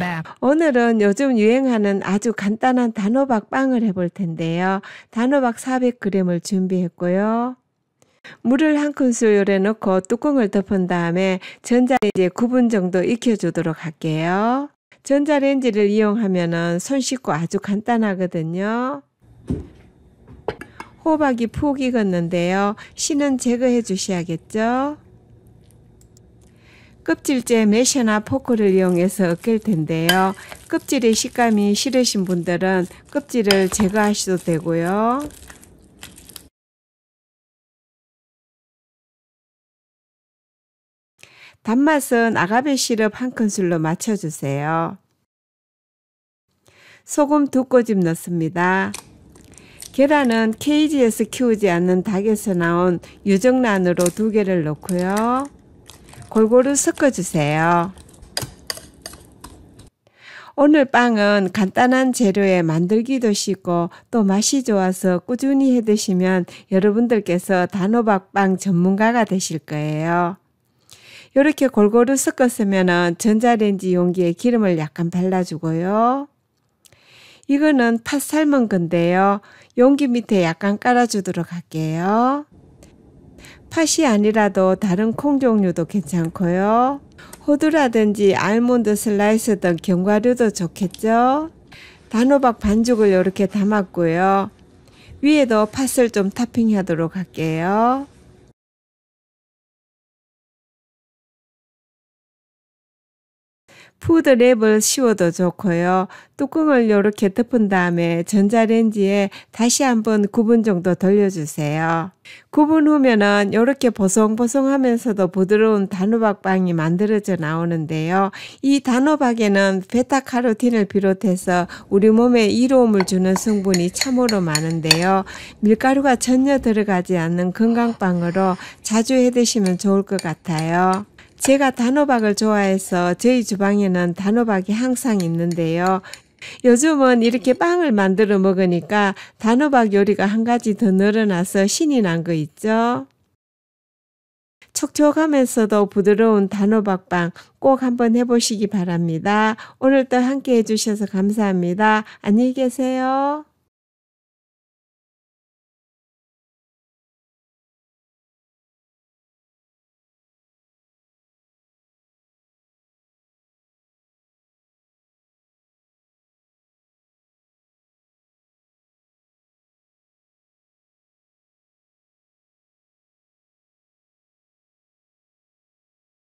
back. 오늘은 요즘 유행하는 아주 간단한 단호박 빵을 해볼 텐데요. 단호박 400g을 준비했고요. 물을 한 큰술 요래 넣고 뚜껑을 덮은 다음에 전자레인지에 9분 정도 익혀주도록 할게요. 전자레인지를 이용하면 손쉽고 아주 간단하거든요. 호박이 푹 익었는데요. 씨는 제거해 주셔야겠죠? 껍질째 메쉬나 포크를 이용해서 으깰 텐데요. 껍질의 식감이 싫으신 분들은 껍질을 제거하셔도 되고요. 단맛은 아가베 시럽 한 큰술로 맞춰주세요. 소금 두 꼬집 넣습니다. 계란은 케이지에서 키우지 않는 닭에서 나온 유정란으로 두 개를 넣고요. 골고루 섞어주세요. 오늘 빵은 간단한 재료에 만들기도 쉽고 또 맛이 좋아서 꾸준히 해 드시면 여러분들께서 단호박빵 전문가가 되실 거예요. 이렇게 골고루 섞었으면 전자레인지 용기에 기름을 약간 발라주고요. 이거는 팥 삶은 건데요. 용기 밑에 약간 깔아주도록 할게요. 팥이 아니라도 다른 콩 종류도 괜찮고요. 호두라든지 알몬드 슬라이스 등 견과류도 좋겠죠. 단호박 반죽을 이렇게 담았고요. 위에도 팥을 좀 타핑하도록 할게요. 푸드 랩을 씌워도 좋고요. 뚜껑을 이렇게 덮은 다음에 전자레인지에 다시 한번 9분 정도 돌려주세요. 9분 후면은 이렇게 보송보송하면서도 부드러운 단호박빵이 만들어져 나오는데요. 이 단호박에는 베타카로틴을 비롯해서 우리 몸에 이로움을 주는 성분이 참으로 많은데요. 밀가루가 전혀 들어가지 않는 건강빵으로 자주 해 드시면 좋을 것 같아요. 제가 단호박을 좋아해서 저희 주방에는 단호박이 항상 있는데요. 요즘은 이렇게 빵을 만들어 먹으니까 단호박 요리가 한 가지 더 늘어나서 신이 난 거 있죠? 촉촉하면서도 부드러운 단호박빵 꼭 한번 해보시기 바랍니다. 오늘도 함께 해주셔서 감사합니다. 안녕히 계세요.